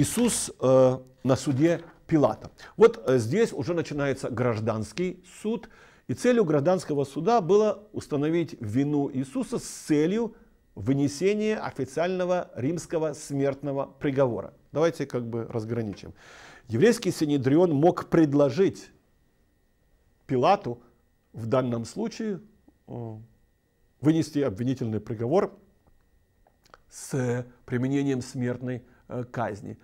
Иисус э, на суде Пилата. Вот э, здесь уже начинается гражданский суд, и целью гражданского суда было установить вину Иисуса с целью вынесения официального римского смертного приговора. Давайте как бы разграничим. Еврейский Синедрион мог предложить Пилату в данном случае э, вынести обвинительный приговор с применением смертной э, казни.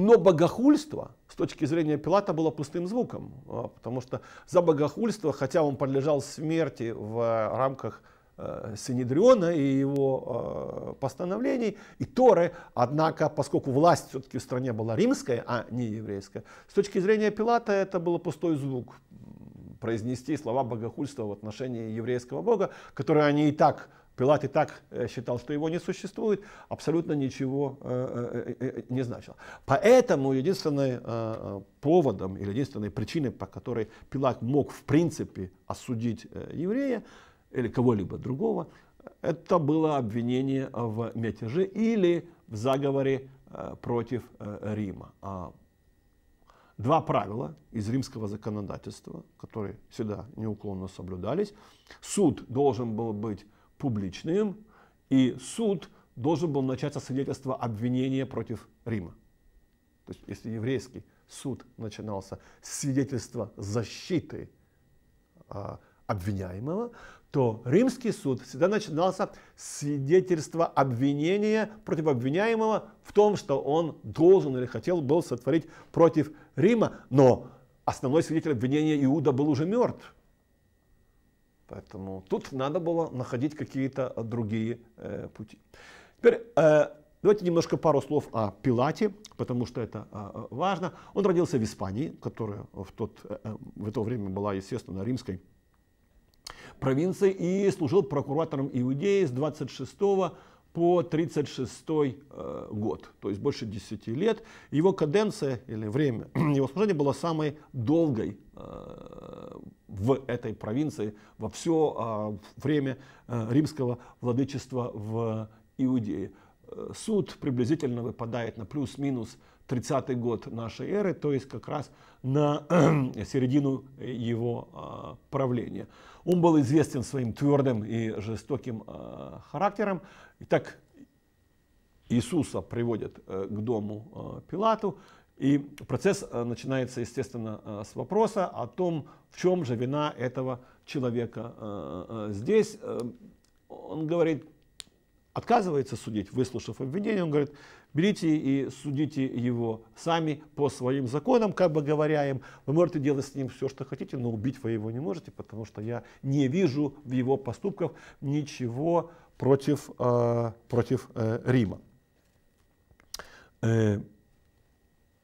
Но богохульство с точки зрения Пилата было пустым звуком, а, потому что за богохульство, хотя он подлежал смерти в рамках э, Синедриона и его э, постановлений, и Торы, однако, поскольку власть все-таки в стране была римская, а не еврейская, с точки зрения Пилата это был пустой звук произнести слова богохульства в отношении еврейского бога, который они и так Пилат и так э, считал, что его не существует, абсолютно ничего э, э, не значило. Поэтому единственным поводом или единственной причиной, по которой Пилат мог в принципе осудить еврея или кого-либо другого, это было обвинение в мятеже или в заговоре против Рима. А два правила из римского законодательства, которые всегда неуклонно соблюдались. Суд должен был быть публичным, и суд должен был начаться свидетельство обвинения против Рима. То есть, если еврейский суд начинался с свидетельства защиты а, обвиняемого, то римский суд всегда начинался с свидетельства обвинения против обвиняемого в том, что он должен или хотел был сотворить против Рима, но основной свидетель обвинения Иуда был уже мертв. Поэтому тут надо было находить какие-то э, другие э, пути. Теперь э, давайте немножко пару слов о Пилате, потому что это э, э важно. Он родился в Испании, которая в, тот, э, э, в это время была, естественно, римской провинцией, и служил прокуратором Иудеи с 26 по 36 э, год, то есть больше 10 лет. Его каденция или время его служения было самой долгой э, в этой провинции во все а, время э, римского владычества в Иудее. Э, суд приблизительно выпадает на плюс-минус 30-й год нашей эры, то есть как раз на середину его а, правления. Он был известен своим твердым и жестоким а, характером. Итак, Иисуса приводят э, к дому а, Пилату, и процесс э, начинается, естественно, с вопроса о том, в чем же вина этого человека здесь. Он говорит, отказывается судить, выслушав обвинение, он говорит, берите и судите его сами по своим законам, как бы говоря им, вы можете делать с ним все, что хотите, но убить вы его не можете, потому что я не вижу в его поступках ничего против, э, против э, Рима. Э,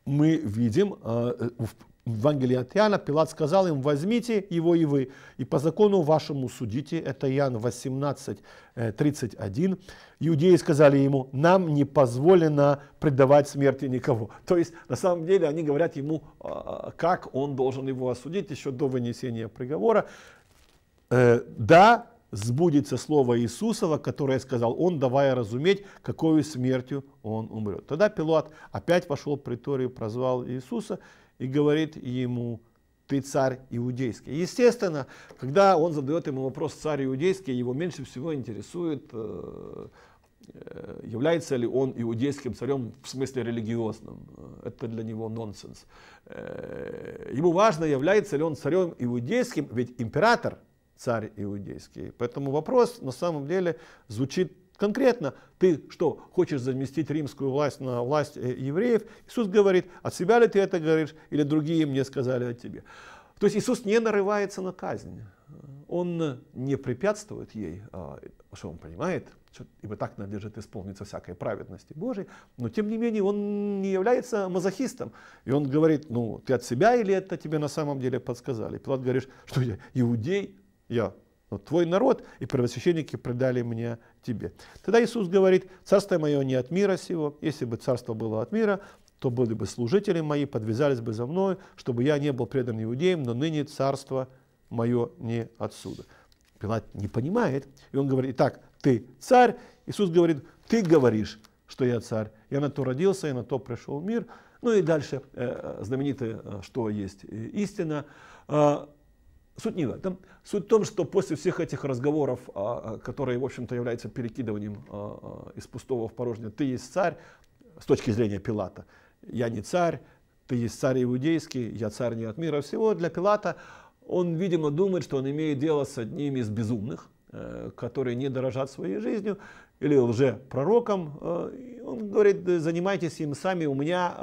мы видим э, э в в Евангелии от Иоанна Пилат сказал им, возьмите его и вы, и по закону вашему судите. Это Иоанн 18, 31. Э, Иудеи сказали ему, нам не позволено предавать смерти никого. То есть, на самом деле, они говорят ему, а, как он должен его осудить еще до вынесения приговора. Э, да, сбудется слово Иисусова, которое сказал он, давая разуметь, какую смертью он умрет. Тогда Пилат опять пошел в приторию, прозвал Иисуса, и говорит ему, ты царь иудейский. Естественно, когда он задает ему вопрос царь иудейский, его меньше всего интересует, э, э, является ли он иудейским царем в смысле религиозным. Э, это для него нонсенс. Ему важно, является ли он царем иудейским, ведь император царь иудейский. Поэтому вопрос на самом деле звучит конкретно, ты что, хочешь заместить римскую власть на власть э, евреев? Иисус говорит, от себя ли ты это говоришь, или другие мне сказали о тебе. То есть Иисус не нарывается на казнь, он не препятствует ей, а, что он понимает, что, ибо так надлежит исполниться всякой праведности Божией, но тем не менее он не является мазохистом. И он говорит, ну ты от себя или это тебе на самом деле подсказали? Пилат говорит, что я иудей, я но твой народ и первосвященники предали меня тебе. Тогда Иисус говорит, царство мое не от мира сего, если бы царство было от мира, то были бы служители мои, подвязались бы за мною, чтобы я не был предан иудеям, но ныне царство мое не отсюда. Пилат не понимает, и он говорит, итак, ты царь, Иисус говорит, ты говоришь, что я царь, я на то родился, я на то пришел в мир, ну и дальше э, знаменитое, э, что есть э, истина, а, Суть не в этом. Суть в том, что после всех этих разговоров, а, а, которые, в общем-то, являются перекидыванием а, из пустого в порожнее, ты есть царь, с точки зрения Пилата, я не царь, ты есть царь иудейский, я царь не от мира всего, для Пилата он, видимо, думает, что он имеет дело с одним из безумных, э, которые не дорожат своей жизнью, или лже-пророком. Э, он говорит, занимайтесь им сами, у меня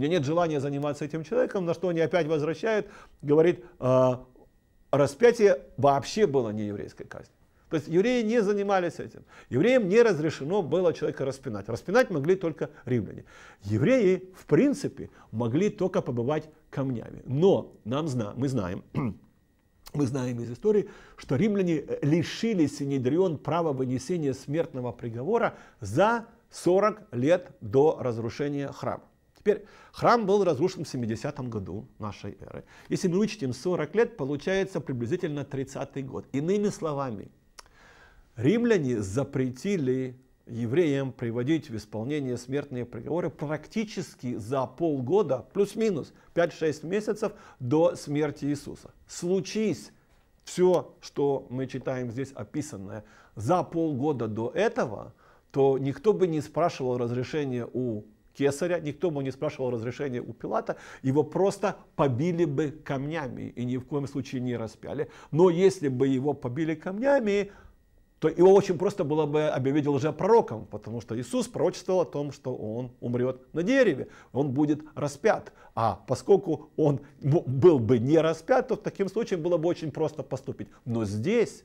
меня нет желания заниматься этим человеком, на что они опять возвращают, говорит, «А, распятие вообще было не еврейской казнью. То есть евреи не занимались этим. Евреям не разрешено было человека распинать. Распинать могли только римляне. Евреи, в принципе, могли только побывать камнями. Но нам зна мы знаем, мы знаем из истории, что римляне э, лишили Синедрион права вынесения смертного приговора за 40 лет до разрушения храма. Теперь храм был разрушен в 70 году нашей эры. Если мы вычтем 40 лет, получается приблизительно 30 год. Иными словами, римляне запретили евреям приводить в исполнение смертные приговоры практически за полгода, плюс-минус 5-6 месяцев до смерти Иисуса. Случись все, что мы читаем здесь описанное, за полгода до этого, то никто бы не спрашивал разрешения у кесаря, никто бы не спрашивал разрешения у Пилата, его просто побили бы камнями и ни в коем случае не распяли. Но если бы его побили камнями, то его очень просто было бы объявить лжепророком, потому что Иисус пророчествовал о том, что он умрет на дереве, он будет распят. А поскольку он ну, был бы не распят, то в таким случае было бы очень просто поступить. Но здесь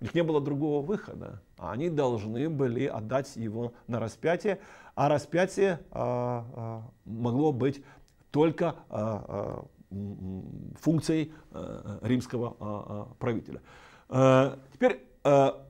у них не было другого выхода. А они должны были отдать его на распятие, а распятие а, а могло быть только а, а, функцией а, римского а, а правителя. А, теперь а,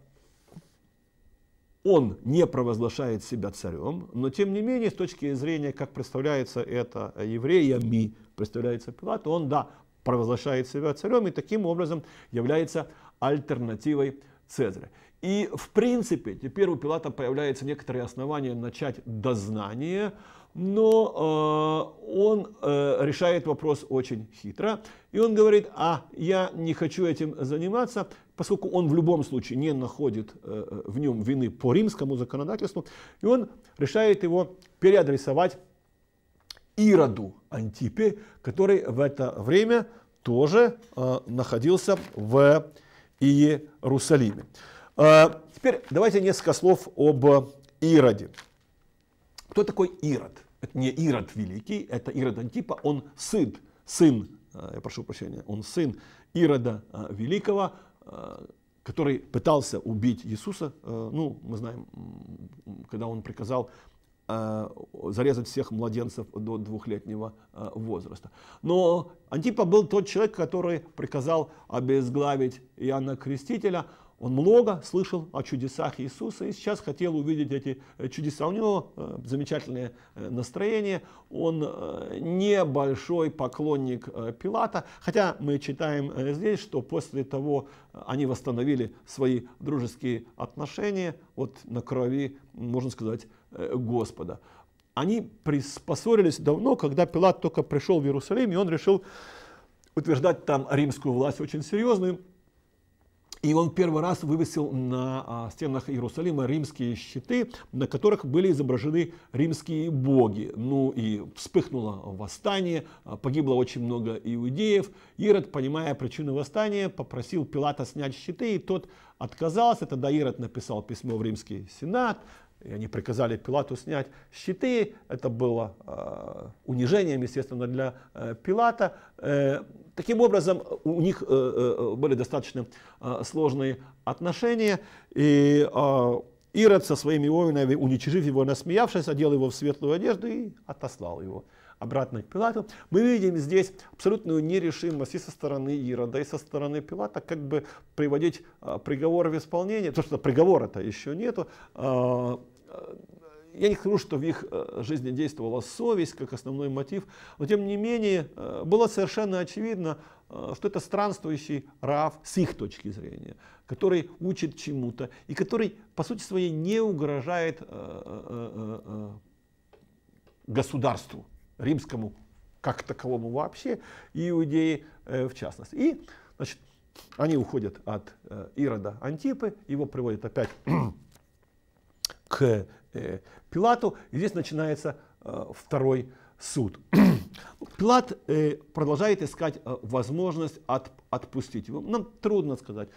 он не провозглашает себя царем, но тем не менее, с точки зрения, как представляется это евреями, представляется Пилат, он, да, провозглашает себя царем и таким образом является альтернативой Цезаря. И в принципе теперь у Пилата появляются некоторые основания начать дознание, но э, он э, решает вопрос очень хитро. И он говорит, а я не хочу этим заниматься, поскольку он в любом случае не находит э, э в нем вины по римскому законодательству. И он решает его переадресовать Ироду Антипе, который в это время тоже э, находился в Иерусалиме. А, теперь давайте несколько слов об Ироде. Кто такой Ирод? Это не Ирод Великий, это Ирод Антипа, он сын, сын, а, я прошу прощения, он сын Ирода а, Великого, который пытался убить Иисуса, ну, мы знаем, когда он приказал Э, зарезать всех младенцев до двухлетнего э, возраста. Но Антипа был тот человек, который приказал обезглавить Иоанна Крестителя, он много слышал о чудесах Иисуса и сейчас хотел увидеть эти э, чудеса. У него э, замечательное э, настроение, он небольшой поклонник Пилата, хотя мы читаем здесь, что после того они восстановили свои дружеские отношения вот на крови, можно сказать, Господа. Они приспособились давно, когда Пилат только пришел в Иерусалим, и он решил утверждать там римскую власть очень серьезную, и он первый раз вывесил на а, стенах Иерусалима римские щиты, на которых были изображены римские боги. Ну и вспыхнуло восстание, а, погибло очень много иудеев. Ирод, понимая причину восстания, попросил Пилата снять щиты, и тот отказался. Тогда Ирод написал письмо в римский сенат, и они приказали Пилату снять щиты. Это было э, унижением, естественно, для э, Пилата. Э, таким образом, у них э, э, были достаточно э, сложные отношения. И э, Ирод со своими воинами, уничижив его, насмеявшись, одел его в светлую одежду и отослал его обратно к Пилату. Мы видим здесь абсолютную нерешимость и со стороны Ирода, и со стороны Пилата, как бы приводить а, приговор в исполнение, то что приговора-то еще нету, а, я не скажу, что в их э, жизни действовала совесть как основной мотив, но тем не менее э, было совершенно очевидно, э, что это странствующий Рав с их точки зрения, который учит чему-то и который по сути своей не угрожает государству римскому как таковому вообще и иудеи в частности. И значит, они уходят от Ирода Антипы, его приводят опять к э, Пилату, и здесь начинается э, второй суд. Пилат э, продолжает искать возможность от, отпустить его. Ну, нам трудно сказать,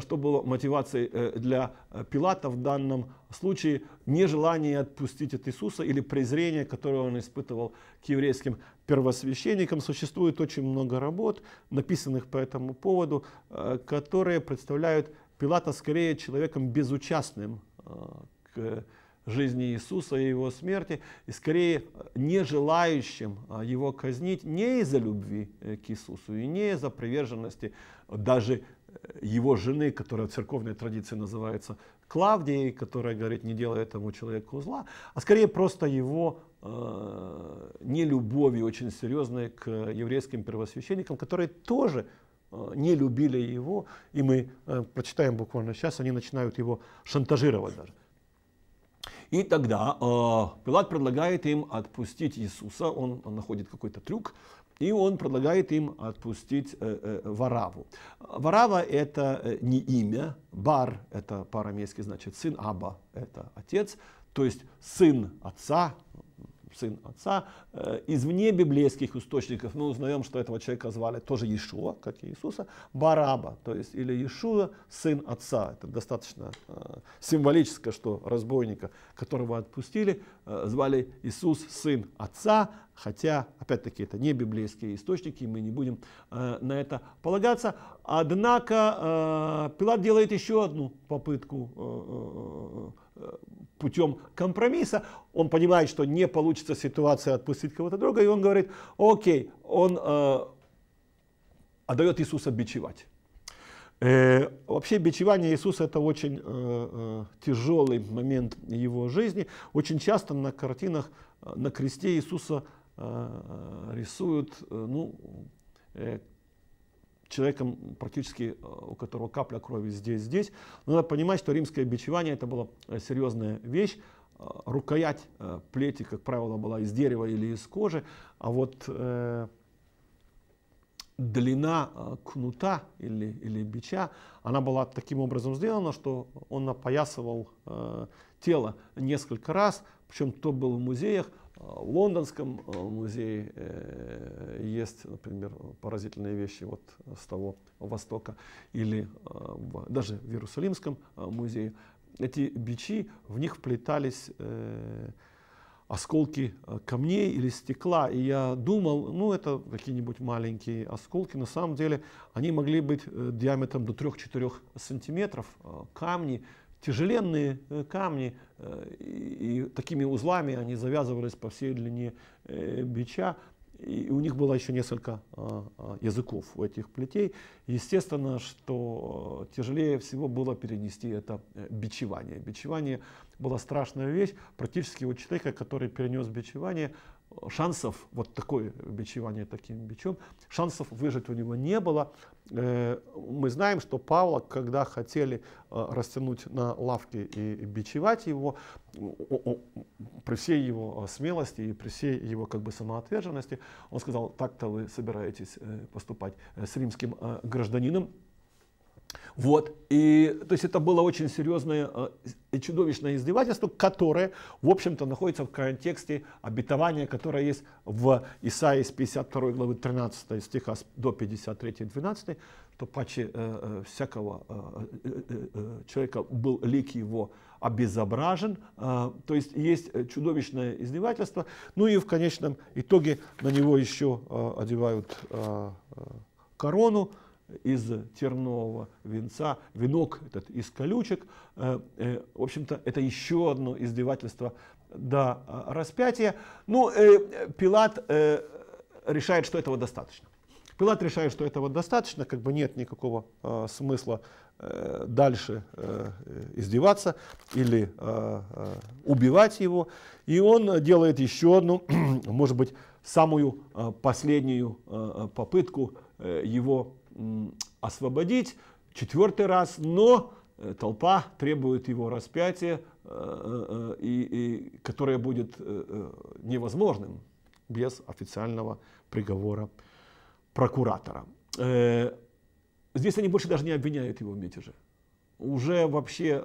что было мотивацией для Пилата в данном случае. Нежелание отпустить от Иисуса или презрение, которое он испытывал к еврейским первосвященникам. Существует очень много работ, написанных по этому поводу, которые представляют Пилата скорее человеком безучастным Э, жизни Иисуса и его смерти, и скорее э, не желающим а, его казнить не из-за любви э, к Иисусу и не из-за приверженности даже его жены, которая в церковной традиции называется Клавдией, которая говорит, не делай этому человеку зла, а скорее просто его э, нелюбови очень серьезной к еврейским первосвященникам, которые тоже не любили его, и мы э, прочитаем буквально сейчас, они начинают его шантажировать даже. И тогда э, Пилат предлагает им отпустить Иисуса, он, он находит какой-то трюк, и он предлагает им отпустить э, э, Вараву. Варава – это э, не имя, Бар – это по-арамейски значит сын, Аба – это отец, то есть сын отца, сын отца. Э, Извне библейских источников мы узнаем, что этого человека звали тоже Иешуа, как и Иисуса, Бараба, то есть или Иешуа, сын отца. Это достаточно э, символическое, что разбойника, которого отпустили, э, звали Иисус, сын отца, хотя, опять-таки, это не библейские источники, мы не будем на это полагаться. Однако Пилат делает еще одну попытку Э, путем компромисса, он понимает, что не получится ситуация отпустить кого-то друга, и он говорит, окей, он э, отдает Иисуса бичевать. Э, вообще бичевание Иисуса это очень э, э, тяжелый момент его жизни. Очень часто на картинах э, на кресте Иисуса э, рисуют ну, э, человеком, практически э, у которого капля крови здесь-здесь. Но надо понимать, что римское бичевание это была э, серьезная вещь. Э, рукоять плети, как правило, была из дерева или из кожи, а вот длина кнута или, или бича, она была таким образом сделана, что он напоясывал э, тело несколько раз, причем то был в музеях, Лондонском э, музее э, есть, например, поразительные вещи вот с того Востока, или э, даже в Иерусалимском музее. Эти бичи, в них вплетались осколки камней или стекла. И я думал, ну это какие-нибудь маленькие осколки. На самом деле они могли быть диаметром до 3-4 сантиметров камни тяжеленные э, камни, э, и такими узлами они завязывались по всей длине э, бича, и у них было еще несколько а, а, языков у этих плетей. Естественно, что тяжелее всего было перенести это бичевание. Бичевание была страшная вещь. Практически у человека, который перенес бичевание, шансов, вот такое бичевание таким бичом, шансов выжить у него не было. Э, мы знаем, что Павла, когда хотели э, растянуть на лавке и бичевать его, при всей его э, смелости и при всей его как бы самоотверженности, он сказал, так-то вы собираетесь поступать с римским гражданином, вот, и, то есть это было очень серьезное э, и чудовищное издевательство, которое, в общем-то, находится в контексте обетования, которое есть в Исаии с 52 главы 13 стиха до 53 12, то паче э, э, всякого э, э, э, человека был лик его обезображен, э, то есть есть чудовищное издевательство, ну и в конечном итоге на него еще э, одевают э, корону, из тернового венца, венок этот из колючек. Э, э, в общем-то, это еще одно издевательство до э, распятия. Ну, Пилат решает, что этого достаточно. Пилат решает, что этого достаточно, как бы нет никакого смысла дальше издеваться или убивать его. И он делает еще одну, может быть, самую последнюю попытку его освободить четвертый раз, но э, толпа требует его распятия, э, э, и, и, которое будет невозможным без официального приговора прокуратора. Здесь они больше даже не обвиняют его в мятеже. Уже вообще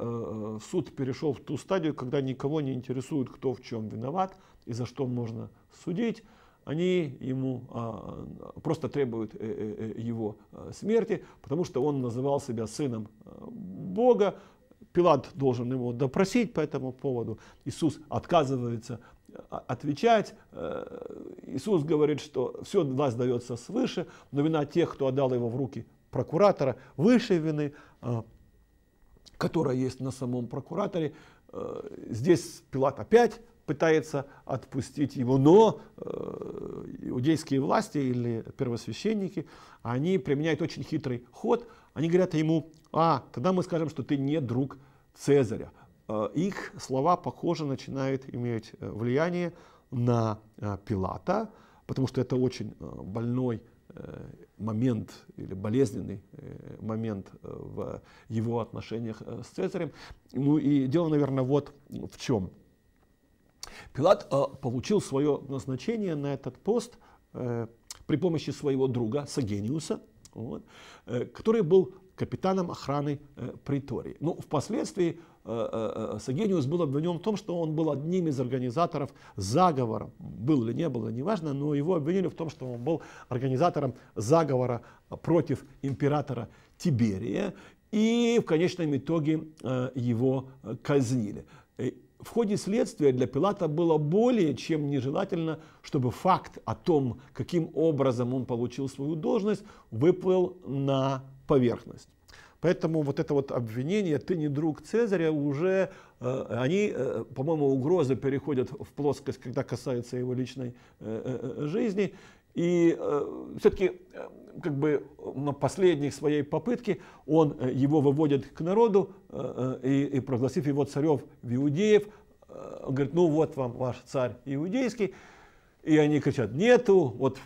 суд перешел в ту стадию, когда никого не интересует, кто в чем виноват и за что можно судить они ему а, просто требуют э, э, э, его а, смерти, потому что он называл себя сыном а, Бога. Пилат должен его допросить по этому поводу. Иисус отказывается отвечать. Иисус говорит, что все власть дается свыше, но вина тех, кто отдал его в руки прокуратора, выше вины, которая есть на самом прокураторе. Здесь Пилат опять пытается отпустить его. Но э, иудейские власти или первосвященники, они применяют очень хитрый ход. Они говорят ему, а, тогда мы скажем, что ты не друг Цезаря. Э, их слова, похоже, начинают иметь э, влияние на э, Пилата, потому что это очень э, больной э, момент или болезненный момент в его отношениях с Цезарем. Ну и дело, наверное, вот в чем. Пилат э, получил свое назначение на этот пост э, при помощи своего друга Сагениуса, вот, э, который был капитаном охраны э, притории. Ну, впоследствии э, э, э Сагениус был обвинен в том, что он был одним из организаторов заговора, был или не был, неважно, но его обвинили в том, что он был организатором заговора против императора Тиберия, и в конечном итоге э, его э, казнили. Э, в ходе следствия для Пилата было более чем нежелательно, чтобы факт о том, каким образом он получил свою должность, выплыл на поверхность. Поэтому вот это вот обвинение «ты не друг Цезаря» уже, э, они, э, по-моему, угрозы переходят в плоскость, когда касается его личной э, жизни. И э, все-таки э, как бы на последней своей попытке он э, его выводит к народу э, э, и, и прогласив его царев в иудеев, э, говорит, ну вот вам ваш царь иудейский. И они кричат, нету, вот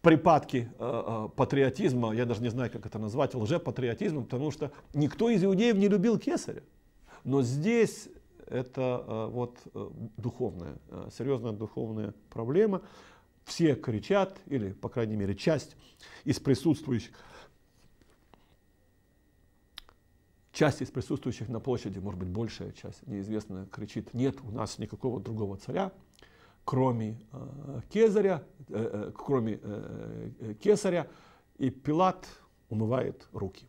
припадки э, э, патриотизма, я даже не знаю, как это назвать, лжепатриотизмом, потому что никто из иудеев не любил кесаря. Но здесь это э, вот э, духовная, серьезная духовная проблема все кричат, или, по крайней мере, часть из присутствующих, часть из присутствующих на площади, может быть, большая часть, неизвестно, кричит, нет у нас никакого другого царя, кроме э, Кезаря, э, э кроме э, э, Кесаря, и Пилат умывает руки.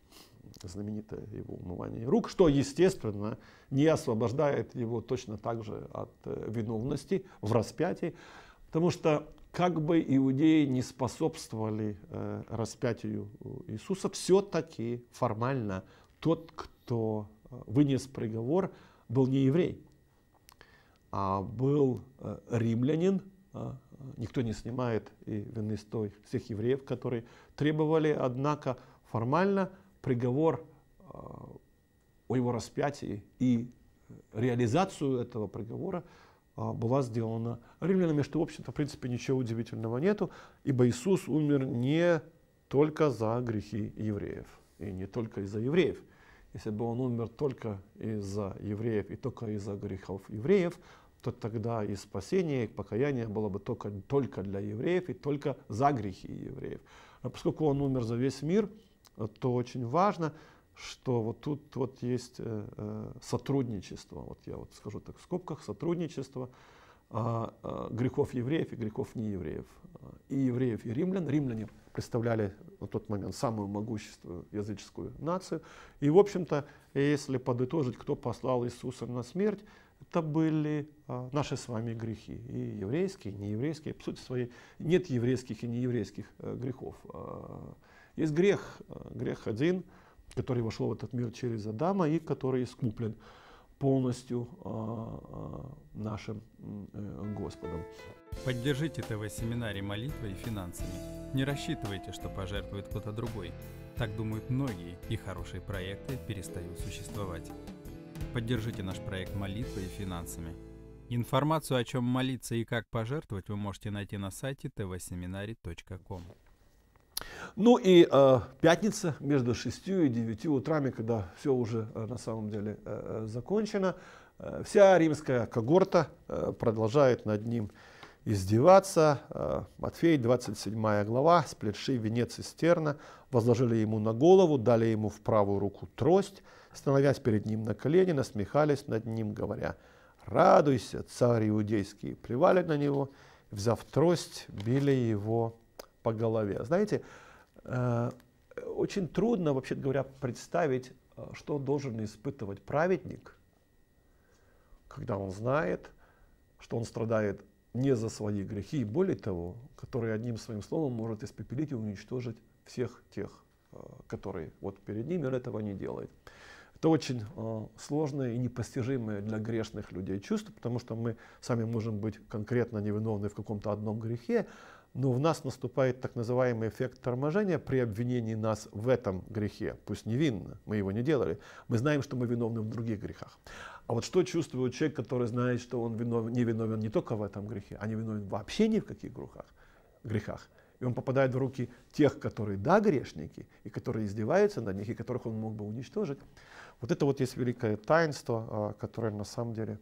Знаменитое его умывание рук, что, естественно, не освобождает его точно так же от э, виновности в распятии, потому что как бы иудеи не способствовали э, распятию э, Иисуса, все-таки формально тот, кто э, вынес приговор, был не еврей, а был э, римлянин. Э, никто не снимает и вины с той, всех евреев, которые требовали, однако формально приговор э, о его распятии и э, реализацию этого приговора – а, была сделана римлянами, что, в общем-то, в принципе, ничего удивительного нету, ибо Иисус умер не только за грехи евреев, и не только из-за евреев. Если бы он умер только из-за евреев и только из-за грехов евреев, то тогда и спасение, и покаяние было бы только, только для евреев и только за грехи евреев. А поскольку он умер за весь мир, то очень важно – что вот тут вот есть э, э, сотрудничество, вот я вот скажу так в скобках, сотрудничество а, а, грехов евреев и грехов неевреев, а, и евреев, и римлян. Римляне представляли на тот момент самую могущественную языческую нацию. И, в общем-то, если подытожить, кто послал Иисуса на смерть, это были а, наши с вами грехи, и еврейские, и нееврейские. По сути своей нет еврейских и нееврейских а, грехов. А, есть грех, грех один – который вошел в этот мир через Адама и который искуплен полностью а, а, нашим э, Господом. Поддержите ТВ-семинарий молитвой и финансами. Не рассчитывайте, что пожертвует кто-то другой. Так думают многие, и хорошие проекты перестают существовать. Поддержите наш проект молитвой и финансами. Информацию, о чем молиться и как пожертвовать, вы можете найти на сайте tvseminary.com. Ну и э, пятница между 6 и 9 утрами, когда все уже э, на самом деле э, э, закончено, э, вся римская когорта э, продолжает над ним издеваться. Э, Матфей, 27 глава, сплетши венец из стерна, возложили ему на голову, дали ему в правую руку трость, становясь перед ним на колени, насмехались над ним, говоря, «Радуйся, царь иудейский!» Плевали на него, взяв трость, били его по голове. Знаете, Э, очень трудно, вообще говоря, представить, э, что должен испытывать праведник, когда он знает, что он страдает не за свои грехи, и более того, который одним своим словом может испепелить и уничтожить всех тех, э, которые вот перед ним, и этого не делает. Это очень сложное и непостижимое для грешных людей чувство, потому что мы сами можем быть конкретно невиновны в каком-то одном грехе, но в нас наступает так называемый эффект торможения при обвинении нас в этом грехе. Пусть невинно, мы его не делали. Мы знаем, что мы виновны в других грехах. А вот что чувствует человек, который знает, что он виновен, не виновен не только в этом грехе, а не виновен вообще ни в каких грехах, грехах. И он попадает в руки тех, которые да, грешники, и которые издеваются над них, и которых он мог бы уничтожить. Вот это вот есть великое таинство, а, которое на самом деле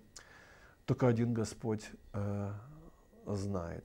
только один Господь э, знает.